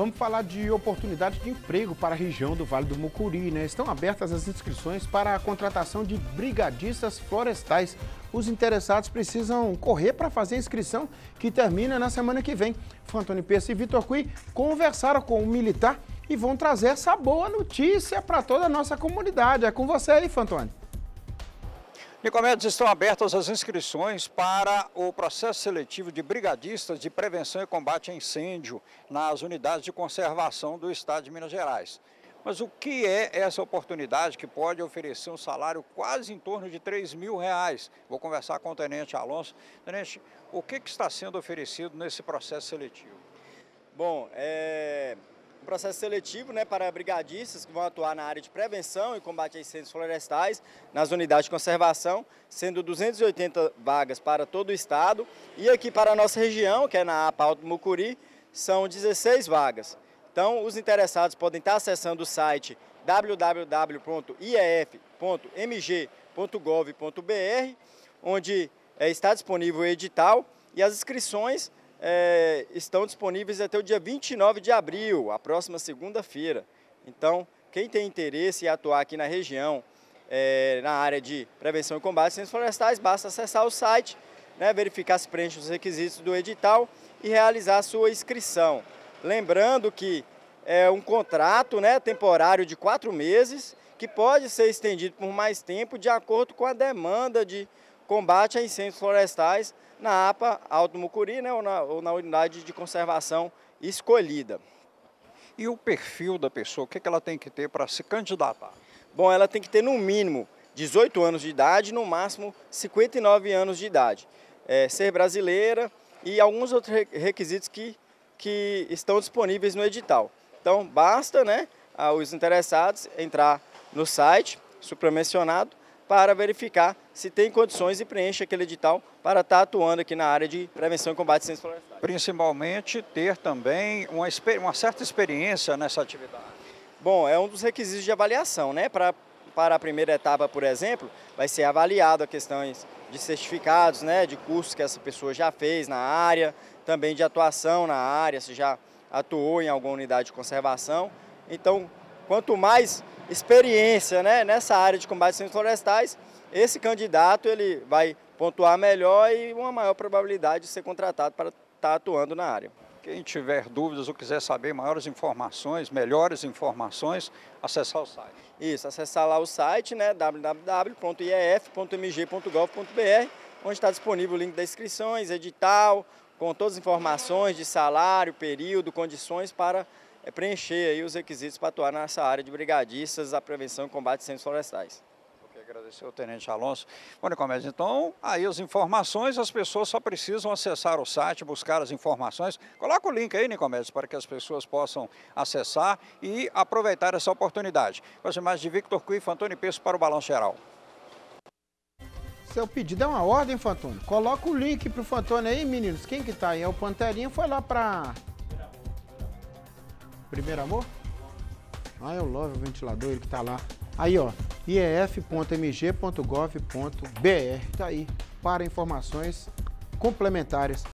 Vamos falar de oportunidades de emprego para a região do Vale do Mucuri. Né? Estão abertas as inscrições para a contratação de brigadistas florestais. Os interessados precisam correr para fazer a inscrição, que termina na semana que vem. Fantoni Pesce e Vitor Cui conversaram com o militar e vão trazer essa boa notícia para toda a nossa comunidade. É com você aí, Fantoni. Nicomedes, estão abertas as inscrições para o processo seletivo de brigadistas de prevenção e combate a incêndio nas unidades de conservação do Estado de Minas Gerais. Mas o que é essa oportunidade que pode oferecer um salário quase em torno de 3 mil reais? Vou conversar com o Tenente Alonso. Tenente, o que, está sendo oferecido nesse processo seletivo? Bom, é, um processo seletivo né, para brigadistas que vão atuar na área de prevenção e combate a incêndios florestais nas unidades de conservação, sendo 280 vagas para todo o estado e aqui para a nossa região, que é na APA Alto Mucuri, são 16 vagas. Então, os interessados podem estar acessando o site www.ief.mg.gov.br, onde eh, está disponível o edital e as inscrições é, estão disponíveis até o dia 29 de abril, a próxima segunda-feira. Então, quem tem interesse em atuar aqui na região, é, na área de prevenção e combate a incêndios florestais, basta acessar o site, né, verificar se preenche os requisitos do edital e realizar a sua inscrição. Lembrando que é um contrato né, temporário de quatro meses, que pode ser estendido por mais tempo de acordo com a demanda de combate a incêndios florestais na APA Alto Mucuri né, ou, na, ou na unidade de conservação escolhida. E o perfil da pessoa, o que, é que ela tem que ter para se candidatar? Bom, ela tem que ter no mínimo 18 anos de idade, no máximo 59 anos de idade. É, ser brasileira e alguns outros requisitos que, que estão disponíveis no edital. Então, basta né, os interessados entrar no site supramencionado para verificar se tem condições e preenche aquele edital para estar tá atuando aqui na área de prevenção e combate a incêndios florestais. Principalmente ter também uma, uma certa experiência nessa atividade. Bom, é um dos requisitos de avaliação, né? Para, para a primeira etapa, por exemplo, vai ser avaliado a questões de certificados, né? De cursos que essa pessoa já fez na área, também de atuação na área, se já atuou em alguma unidade de conservação. Então, quanto mais experiência né, nessa área de combate a incêndios florestais, esse candidato ele vai pontuar melhor e uma maior probabilidade de ser contratado para estar tá atuando na área. Quem tiver dúvidas ou quiser saber maiores informações, melhores informações, acessar o site. Isso, acessar lá o site, né, www.ief.mg.gov.br, onde está disponível o link das inscrições, edital, com todas as informações de salário, período, condições para é preencher aí os requisitos para atuar nessa área de brigadistas, a prevenção e combate a incêndios florestais. Okay, agradecer ao Tenente Alonso. Bom, Nicomedes, então, aí as informações, as pessoas só precisam acessar o site, buscar as informações. Coloca o link aí, Nicomedes, para que as pessoas possam acessar e aproveitar essa oportunidade. Com as imagens de Victor Cui e Fantoni Peço para o Balão Geral. Seu pedido é uma ordem, Fantoni. Coloca o link para o Fantoni aí, meninos. Quem que está aí? É o Panterinho. foi lá para Primeiro amor? Ah, eu love o ventilador, ele que tá lá. Aí, ó, ief.mg.gov.br, tá aí, para informações complementares.